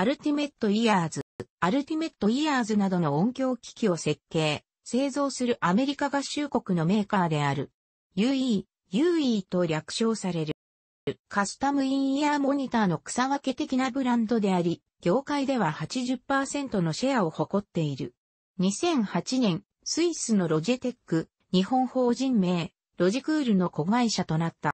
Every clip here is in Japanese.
アルティメットイヤーズ、アルティメットイヤーズなどの音響機器を設計、製造するアメリカ合衆国のメーカーである。UE、UE と略称される。カスタムインイヤーモニターの草分け的なブランドであり、業界では80%のシェアを誇っている。2008年、スイスのロジェテック、日本法人名、ロジクールの子会社となった。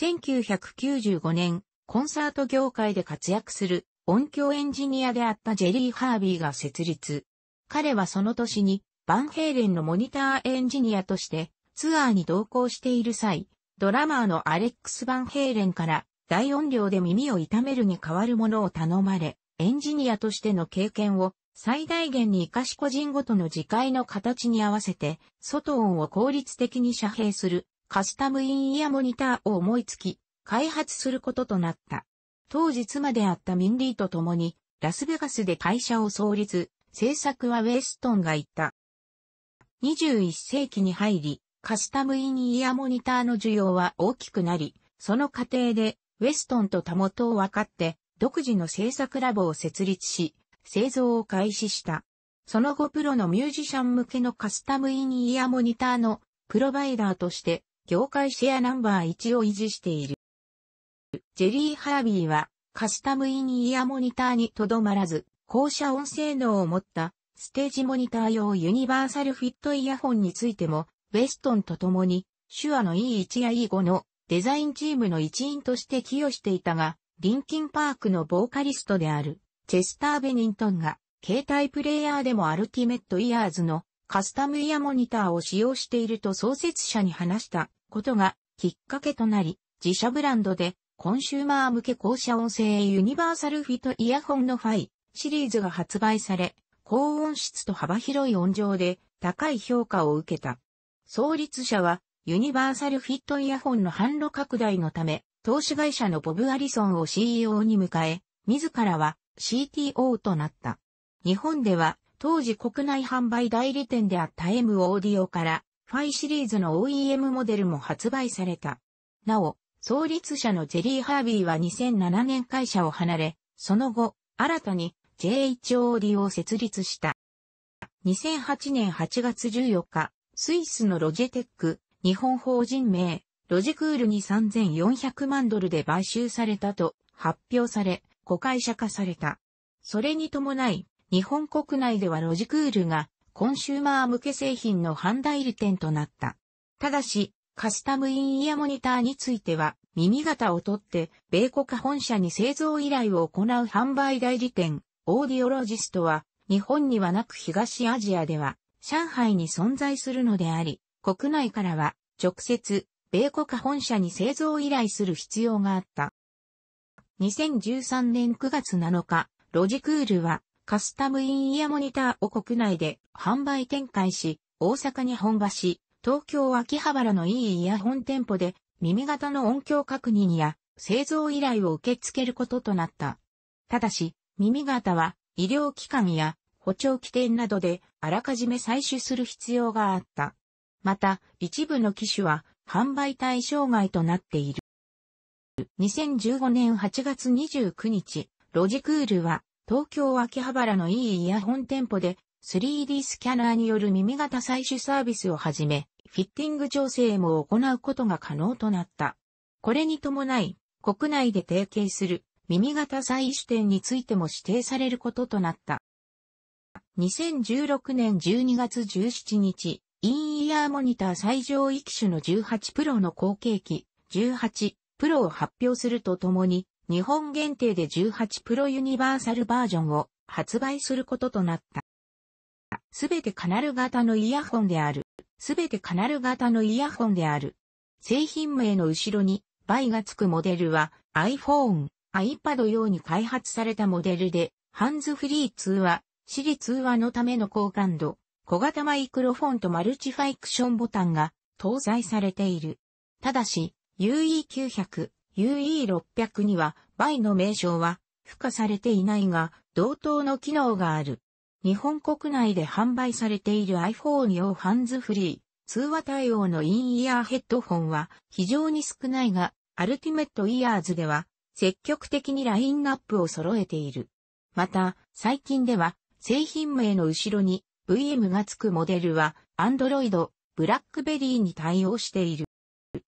1995年、コンサート業界で活躍する音響エンジニアであったジェリー・ハービーが設立。彼はその年に、バンヘイレンのモニターエンジニアとして、ツアーに同行している際、ドラマーのアレックス・バンヘイレンから大音量で耳を痛めるに代わるものを頼まれ、エンジニアとしての経験を最大限に活かし個人ごとの自戒の形に合わせて、外音を効率的に遮蔽するカスタムインイヤモニターを思いつき、開発することとなった。当時妻であったミンリーと共に、ラスベガスで会社を創立、制作はウェストンが言った。21世紀に入り、カスタムインイヤーモニターの需要は大きくなり、その過程で、ウェストンとたもとを分かって、独自の制作ラボを設立し、製造を開始した。その後プロのミュージシャン向けのカスタムインイヤーモニターのプロバイダーとして、業界シェアナンバー1を維持している。ジェリー・ハービーは、カスタムインイヤモニターにとどまらず、高射音性能を持ったステージモニター用ユニバーサルフィットイヤホンについても、ウェストンと共に、手話の E1 や E5 のデザインチームの一員として寄与していたが、リンキンパークのボーカリストである、チェスター・ベニントンが、携帯プレイヤーでもアルティメットイヤーズのカスタムイヤモニターを使用していると創設者に話したことがきっかけとなり、自社ブランドでコンシューマー向け高遮音性ユニバーサルフィットイヤホンのファイシリーズが発売され、高音質と幅広い音場で高い評価を受けた。創立者はユニバーサルフィットイヤホンの販路拡大のため、投資会社のボブ・アリソンを CEO に迎え、自らは CTO となった。日本では当時国内販売代理店であった M オーディオから、ファイシリーズの OEM モデルも発売された。なお、創立者のジェリー・ハービーは2007年会社を離れ、その後、新たに JHOD を設立した。2008年8月14日、スイスのロジェテック、日本法人名、ロジクールに3400万ドルで買収されたと発表され、子会社化された。それに伴い、日本国内ではロジクールがコンシューマー向け製品の販売利点となった。ただし、カスタムインイヤモニターについては、耳型を取って、米国本社に製造依頼を行う販売代理店、オーディオロジストは、日本にはなく東アジアでは、上海に存在するのであり、国内からは、直接、米国本社に製造依頼する必要があった。2013年9月7日、ロジクールは、カスタムインイヤモニターを国内で販売展開し、大阪に本橋、東京秋葉原のいいイヤホン店舗で耳型の音響確認や製造依頼を受け付けることとなった。ただし、耳型は医療機関や補聴器店などであらかじめ採取する必要があった。また、一部の機種は販売対象外となっている。2015年8月29日、ロジクールは東京秋葉原のいいイヤホン店舗で 3D スキャナーによる耳型採取サービスを始め、フィッティング調整も行うことが可能となった。これに伴い、国内で提携する耳型採取点についても指定されることとなった。2016年12月17日、インイヤーモニター最上位機種の18プロの後継機、18プロを発表するとともに、日本限定で18プロユニバーサルバージョンを発売することとなった。すべてカナル型のイヤホンである。すべてカナル型のイヤホンである。製品名の後ろに、バイが付くモデルは iPhone、iPad 用に開発されたモデルで、ハンズフリー通話、シリ通話のための高感度、小型マイクロフォンとマルチファイクションボタンが搭載されている。ただし、UE900、UE600 には、バイの名称は付加されていないが、同等の機能がある。日本国内で販売されている iPhone 用ハンズフリー、通話対応のインイヤーヘッドホンは非常に少ないが、アルティメットイヤーズでは積極的にラインナップを揃えている。また、最近では製品名の後ろに VM が付くモデルは Android、BlackBerry に対応している。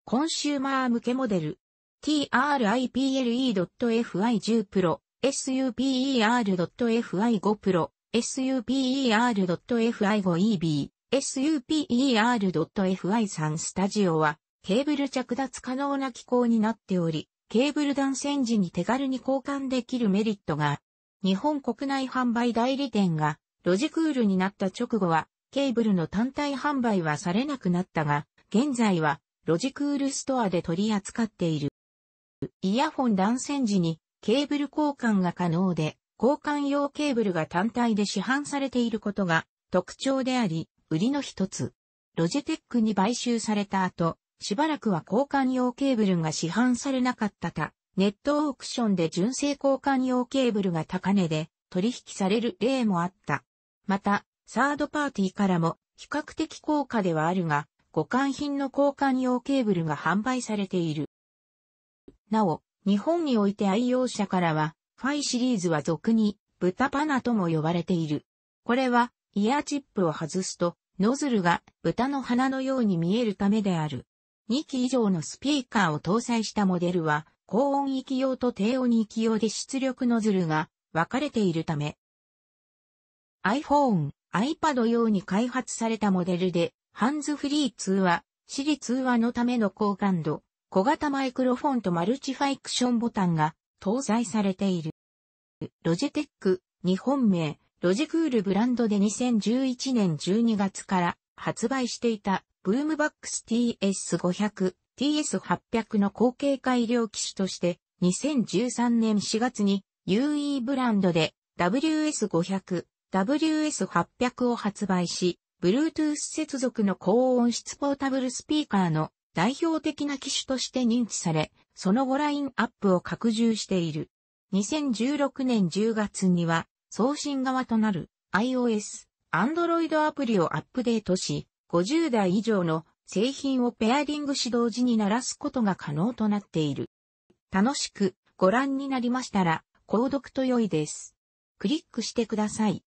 コンシューマー向けモデル TRIPLE.FI10 Pro SUPER.FI5 Pro super.fi5eb、super.fi3 スタジオは、ケーブル着脱可能な機構になっており、ケーブル断線時に手軽に交換できるメリットが、日本国内販売代理店が、ロジクールになった直後は、ケーブルの単体販売はされなくなったが、現在は、ロジクールストアで取り扱っている。イヤホン断線時に、ケーブル交換が可能で、交換用ケーブルが単体で市販されていることが特徴であり、売りの一つ。ロジテックに買収された後、しばらくは交換用ケーブルが市販されなかったた、ネットオークションで純正交換用ケーブルが高値で取引される例もあった。また、サードパーティーからも比較的高価ではあるが、互換品の交換用ケーブルが販売されている。なお、日本において愛用者からは、ファイシリーズは俗に、豚パナとも呼ばれている。これは、イヤーチップを外すと、ノズルが豚の鼻のように見えるためである。2機以上のスピーカーを搭載したモデルは、高音域用と低音域用で出力ノズルが分かれているため、iPhone、iPad 用に開発されたモデルで、ハンズフリー通話、シリ通話のための高感度、小型マイクロフォンとマルチファイクションボタンが搭載されている。ロジテック、日本名、ロジクールブランドで2011年12月から発売していたブームバックス TS500、TS800 の後継改良機種として2013年4月に UE ブランドで WS500、WS800 を発売し、Bluetooth 接続の高音質ポータブルスピーカーの代表的な機種として認知され、その後ラインアップを拡充している。2016年10月には送信側となる iOS、Android アプリをアップデートし、50代以上の製品をペアリングし同時に鳴らすことが可能となっている。楽しくご覧になりましたら、購読と良いです。クリックしてください。